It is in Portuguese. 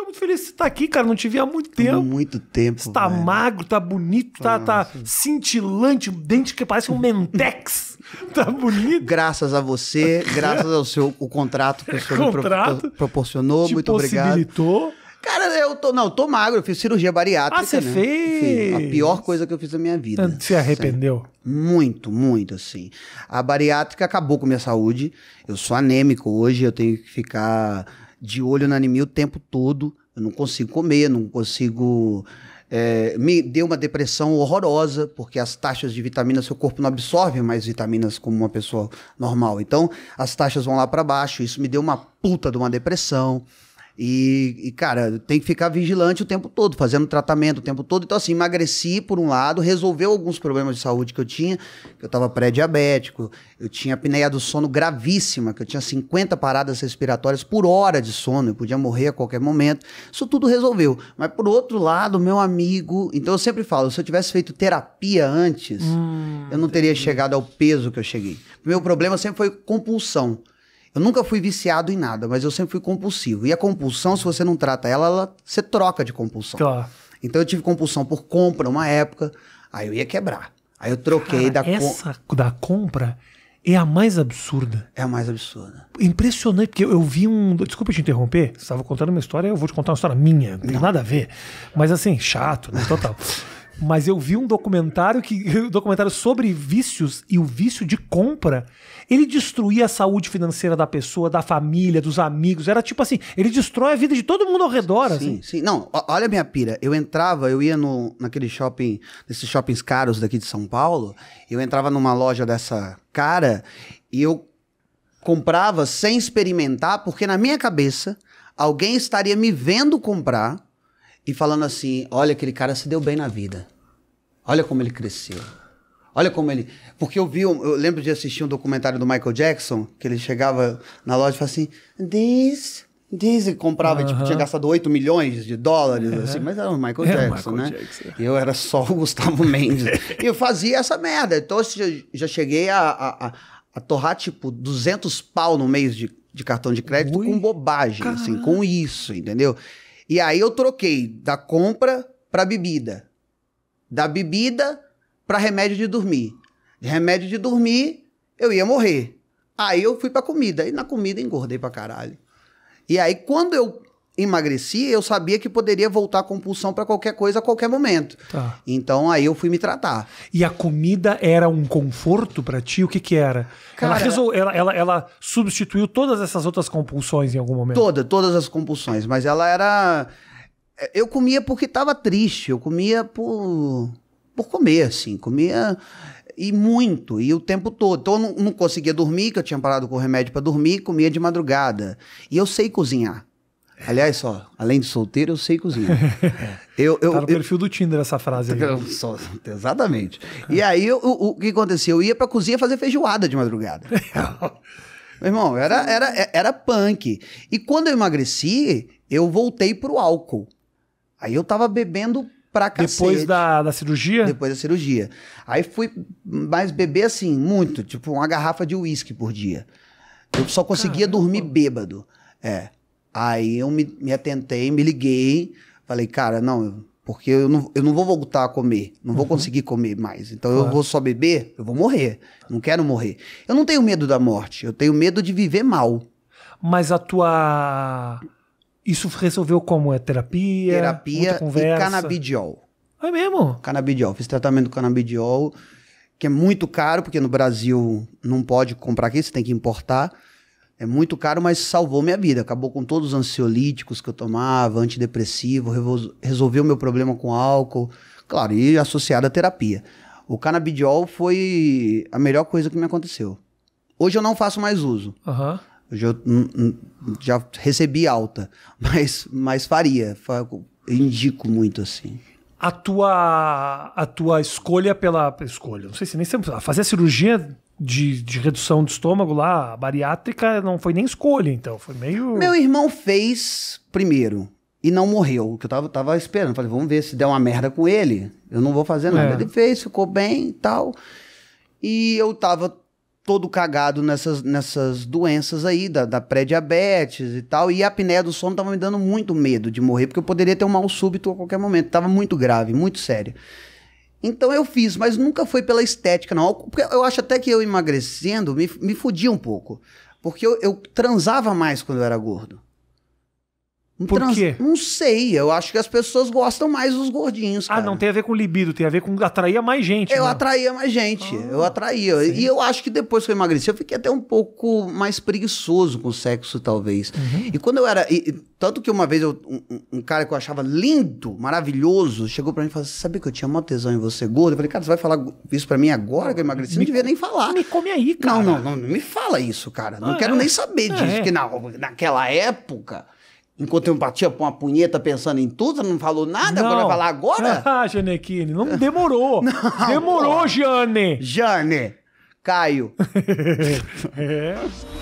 tô muito feliz que você tá aqui, cara. Não te vi há muito tempo. Há muito tempo. Você tá velho. magro, tá bonito, tá, tá assim. cintilante, dente que parece um mentex. tá bonito. Graças a você, graças ao seu o contrato que o senhor contrato, me pro, proporcionou. Te muito possibilitou. obrigado. Cara, eu tô. Não, eu tô magro, eu fiz cirurgia bariátrica. Ah, você né? fez? Enfim, a pior coisa que eu fiz na minha vida. Se arrependeu? Muito, muito, assim. A bariátrica acabou com minha saúde. Eu sou anêmico hoje, eu tenho que ficar de olho na anemia o tempo todo. Eu não consigo comer, não consigo. É, me deu uma depressão horrorosa, porque as taxas de vitaminas seu corpo não absorve mais vitaminas como uma pessoa normal. Então, as taxas vão lá para baixo. Isso me deu uma puta de uma depressão. E, e, cara, tem que ficar vigilante o tempo todo, fazendo tratamento o tempo todo. Então, assim, emagreci por um lado, resolveu alguns problemas de saúde que eu tinha. Eu estava pré-diabético, eu tinha apneia do sono gravíssima, que eu tinha 50 paradas respiratórias por hora de sono, eu podia morrer a qualquer momento. Isso tudo resolveu. Mas, por outro lado, meu amigo. Então, eu sempre falo, se eu tivesse feito terapia antes, hum, eu não teria entendi. chegado ao peso que eu cheguei. Meu problema sempre foi compulsão. Eu nunca fui viciado em nada, mas eu sempre fui compulsivo. E a compulsão, se você não trata ela, ela você troca de compulsão. Claro. Então eu tive compulsão por compra uma época, aí eu ia quebrar. Aí eu troquei Cara, da essa com... da compra é a mais absurda. É a mais absurda. Impressionante, porque eu, eu vi um. Desculpa te interromper, você estava contando uma história, eu vou te contar uma história minha, não tem não. nada a ver. Mas assim, chato, né? Total. mas eu vi um documentário que um documentário sobre vícios e o vício de compra, ele destruía a saúde financeira da pessoa, da família, dos amigos. Era tipo assim, ele destrói a vida de todo mundo ao redor. Sim, assim. sim. Não, olha a minha pira. Eu entrava, eu ia no, naquele shopping, nesses shoppings caros daqui de São Paulo, eu entrava numa loja dessa cara e eu comprava sem experimentar, porque na minha cabeça alguém estaria me vendo comprar e falando assim: olha, aquele cara se deu bem na vida. Olha como ele cresceu. Olha como ele. Porque eu vi, eu lembro de assistir um documentário do Michael Jackson, que ele chegava na loja e falava assim: This. This e comprava, uh -huh. tipo, tinha gastado 8 milhões de dólares, uh -huh. assim, mas era o Michael é Jackson, o Michael né? Jackson. E eu era só o Gustavo Mendes. e eu fazia essa merda. Então assim, eu já cheguei a, a, a, a torrar, tipo, 200 pau no mês de, de cartão de crédito Ui, com bobagem, caramba. assim, com isso, entendeu? E aí eu troquei da compra para bebida. Da bebida para remédio de dormir. De remédio de dormir, eu ia morrer. Aí eu fui pra comida. E na comida engordei pra caralho. E aí, quando eu emagreci, eu sabia que poderia voltar a compulsão para qualquer coisa a qualquer momento. Tá. Então aí eu fui me tratar. E a comida era um conforto para ti? O que que era? Cara, ela, resol... ela, ela, ela, substituiu todas essas outras compulsões em algum momento? Toda, todas as compulsões, mas ela era eh, eu comia porque estava triste, eu comia por por comer assim, comia e muito, e o tempo todo. Então eu não, não conseguia dormir, que eu tinha parado com o remédio para dormir, comia de madrugada. E eu sei cozinhar. Aliás, só, além de solteiro, eu sei cozinhar. eu, eu, tá no eu, perfil do Tinder essa frase aí. Só, exatamente. E aí, o, o que aconteceu? Eu ia pra cozinha fazer feijoada de madrugada. Meu irmão, era, era, era punk. E quando eu emagreci, eu voltei pro álcool. Aí eu tava bebendo pra cacete. Depois da, da cirurgia? Depois da cirurgia. Aí fui mais beber assim, muito. Tipo, uma garrafa de uísque por dia. Eu só conseguia Caramba. dormir bêbado. É. Aí eu me, me atentei, me liguei, falei, cara, não, porque eu não, eu não vou voltar a comer, não vou uhum. conseguir comer mais. Então claro. eu vou só beber, eu vou morrer. Não quero morrer. Eu não tenho medo da morte, eu tenho medo de viver mal. Mas a tua. Isso resolveu como? É terapia? Terapia e canabidiol. É mesmo? Canabidiol. Fiz tratamento do canabidiol, que é muito caro, porque no Brasil não pode comprar aqui, você tem que importar. É muito caro, mas salvou minha vida. Acabou com todos os ansiolíticos que eu tomava, antidepressivo, resolveu meu problema com álcool, claro, e associado à terapia. O canabidiol foi a melhor coisa que me aconteceu. Hoje eu não faço mais uso. Uhum. Hoje eu já recebi alta, mas, mas faria. Indico muito assim a tua, a tua escolha pela escolha, não sei se nem sempre fazer a cirurgia de, de, redução de estômago lá, bariátrica, não foi nem escolha, então. Foi meio. Meu irmão fez primeiro e não morreu. Que eu tava, tava esperando. Falei, vamos ver se der uma merda com ele. Eu não vou fazer nada. É. Ele fez, ficou bem e tal. E eu tava todo cagado nessas, nessas doenças aí, da, da pré-diabetes e tal. E a apneia do sono tava me dando muito medo de morrer, porque eu poderia ter um mal súbito a qualquer momento. Tava muito grave, muito sério. Então eu fiz, mas nunca foi pela estética, não. Porque eu acho até que eu emagrecendo me, me fudia um pouco. Porque eu, eu transava mais quando eu era gordo. Por trans... quê? Não sei. Eu acho que as pessoas gostam mais dos gordinhos. Ah, cara. Ah, não tem a ver com libido, tem a ver com atraía mais gente. Eu né? atraía mais gente. Ah, eu atraía. Sim. E eu acho que depois que eu emagreci, eu fiquei até um pouco mais preguiçoso com o sexo, talvez. Uhum. E quando eu era. E, tanto que uma vez eu, um, um, cara que eu achava lindo, maravilhoso, chegou pra mim e falou: assim, Sabia que eu tinha uma tesão em você, gordo? Eu falei, cara, você vai falar isso pra mim agora que eu emagreci? Me, não devia nem falar. Me come aí, cara. Não, não, não, não me fala isso, cara. Não ah, quero é? nem saber disso. É. Que na, naquela época. Enquanto eu batia pra uma punheta pensando em tudo, não falou nada, não. agora vai falar agora? Ah, Janequine, não demorou. não, demorou, pô. Jane. Jane. Caio. é.